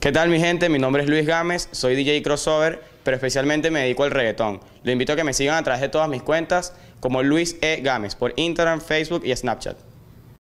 ¿Qué tal mi gente? Mi nombre es Luis Gámez, soy DJ Crossover, pero especialmente me dedico al reggaetón. le invito a que me sigan a través de todas mis cuentas como Luis E. Gámez por Instagram, Facebook y Snapchat.